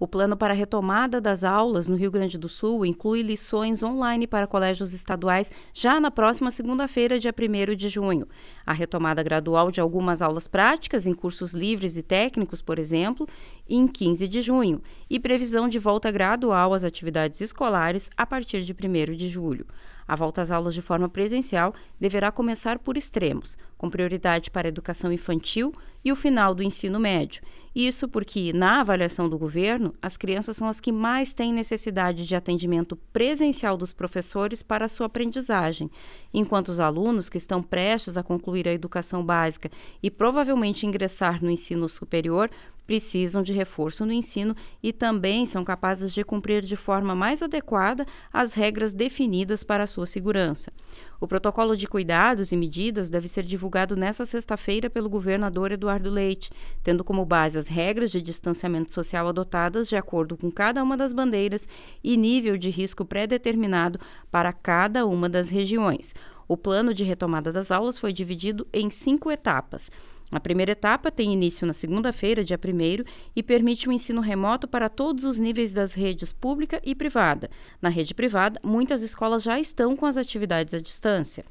O plano para a retomada das aulas no Rio Grande do Sul inclui lições online para colégios estaduais já na próxima segunda-feira, dia 1 de junho. A retomada gradual de algumas aulas práticas em cursos livres e técnicos, por exemplo, em 15 de junho, e previsão de volta gradual às atividades escolares a partir de 1 de julho. A volta às aulas de forma presencial deverá começar por extremos, com prioridade para a educação infantil e o final do ensino médio. Isso porque, na avaliação do governo, as crianças são as que mais têm necessidade de atendimento presencial dos professores para a sua aprendizagem, enquanto os alunos que estão prestes a concluir a educação básica e provavelmente ingressar no ensino superior precisam de reforço no ensino e também são capazes de cumprir de forma mais adequada as regras definidas para a sua segurança. O protocolo de cuidados e medidas deve ser divulgado nesta sexta-feira pelo governador Eduardo Leite, tendo como base as regras de distanciamento social adotadas de acordo com cada uma das bandeiras e nível de risco pré-determinado para cada uma das regiões. O plano de retomada das aulas foi dividido em cinco etapas. A primeira etapa tem início na segunda-feira, dia 1 e permite o um ensino remoto para todos os níveis das redes pública e privada. Na rede privada, muitas escolas já estão com as atividades à distância.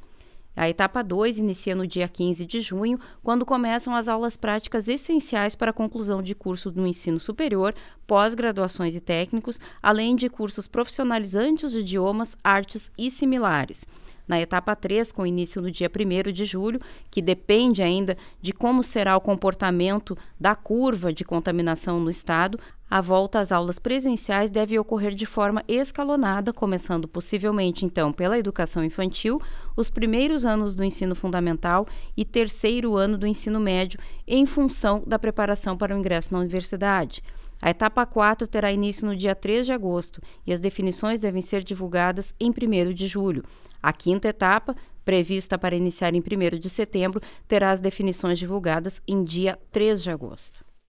A etapa 2 inicia no dia 15 de junho, quando começam as aulas práticas essenciais para a conclusão de curso no ensino superior, pós-graduações e técnicos, além de cursos profissionalizantes de idiomas, artes e similares na etapa 3, com início no dia 1 de julho, que depende ainda de como será o comportamento da curva de contaminação no estado, a volta às aulas presenciais deve ocorrer de forma escalonada, começando possivelmente então pela educação infantil, os primeiros anos do ensino fundamental e terceiro ano do ensino médio, em função da preparação para o ingresso na universidade. A etapa 4 terá início no dia 3 de agosto e as definições devem ser divulgadas em 1 de julho. A quinta etapa, prevista para iniciar em 1 de setembro, terá as definições divulgadas em dia 3 de agosto.